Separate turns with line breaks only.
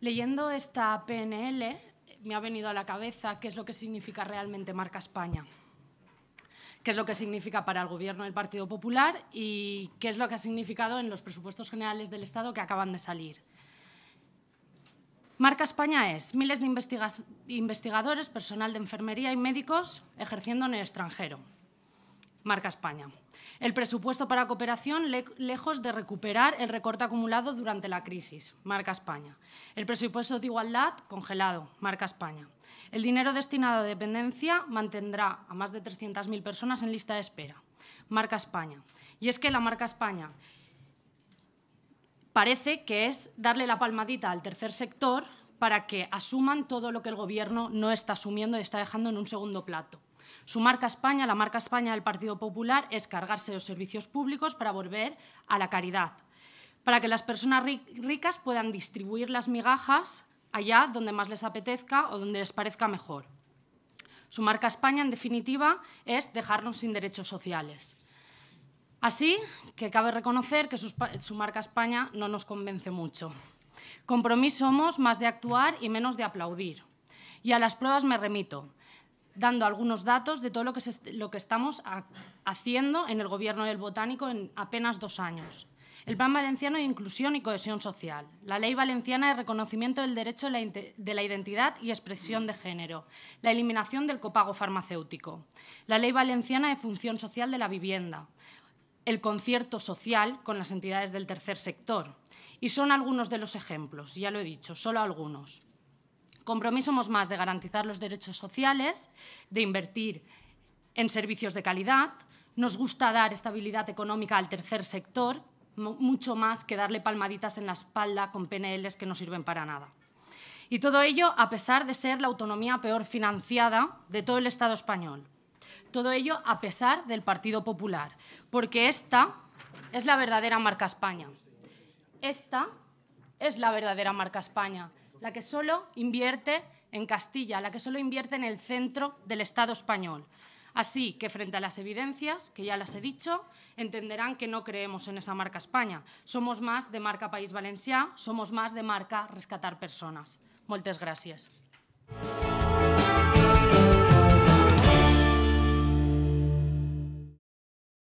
Leyendo esta PNL me ha venido a la cabeza qué es lo que significa realmente Marca España, qué es lo que significa para el Gobierno del Partido Popular y qué es lo que ha significado en los presupuestos generales del Estado que acaban de salir. Marca España es miles de investigadores, personal de enfermería y médicos ejerciendo en el extranjero, marca España. El presupuesto para cooperación, lejos de recuperar el recorte acumulado durante la crisis, marca España. El presupuesto de igualdad, congelado, marca España. El dinero destinado a dependencia mantendrá a más de 300.000 personas en lista de espera, marca España. Y es que la marca España parece que es darle la palmadita al tercer sector para que asuman todo lo que el Gobierno no está asumiendo y está dejando en un segundo plato. Su marca España, la marca España del Partido Popular, es cargarse los servicios públicos para volver a la caridad, para que las personas ricas puedan distribuir las migajas allá donde más les apetezca o donde les parezca mejor. Su marca España, en definitiva, es dejarnos sin derechos sociales. Así que cabe reconocer que su, su, marca España no nos convence mucho. Compromiso somos más de actuar y menos de aplaudir. Y a las pruebas me remito dando algunos datos de todo lo que, lo que estamos haciendo en el Gobierno del Botánico en apenas dos años. El Plan Valenciano de Inclusión y Cohesión Social, la Ley Valenciana de Reconocimiento del Derecho de la Identidad y Expresión de Género, la eliminación del copago farmacéutico, la Ley Valenciana de Función Social de la Vivienda, el concierto social con las entidades del tercer sector. Y son algunos de los ejemplos, ya lo he dicho, solo algunos. Compromiso más de garantizar los derechos sociales, de invertir en servicios de calidad. Nos gusta dar estabilidad económica al tercer sector, mucho más que darle palmaditas en la espalda con PNLs que no sirven para nada. Y todo ello a pesar de ser la autonomía peor financiada de todo el Estado español. Todo ello a pesar del Partido Popular, porque esta es la verdadera marca España. Esta es la verdadera marca España la que solo invierte en Castilla, la que solo invierte en el centro del Estado español. Así que frente a las evidencias, que ya las he dicho, entenderán que no creemos en esa marca España. Somos más de marca País Valenciano, somos más de marca Rescatar Personas. Muchas gracias.